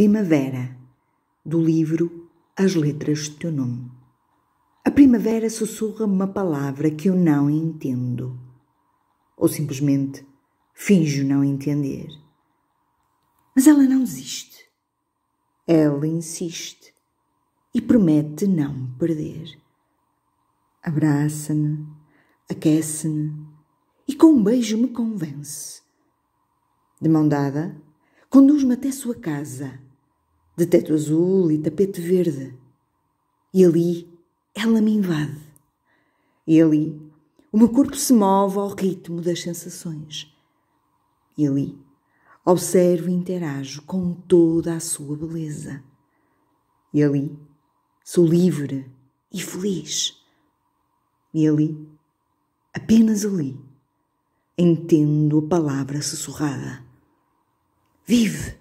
Primavera, do livro As Letras do Teu Nome. A primavera sussurra-me uma palavra que eu não entendo, ou simplesmente finjo não entender. Mas ela não desiste, ela insiste e promete não me perder. Abraça-me, aquece-me e com um beijo me convence. De mão dada, conduz-me até sua casa de teto azul e tapete verde. E ali ela me invade. E ali o meu corpo se move ao ritmo das sensações. E ali observo e interajo com toda a sua beleza. E ali sou livre e feliz. E ali, apenas ali, entendo a palavra sussurrada: Vive!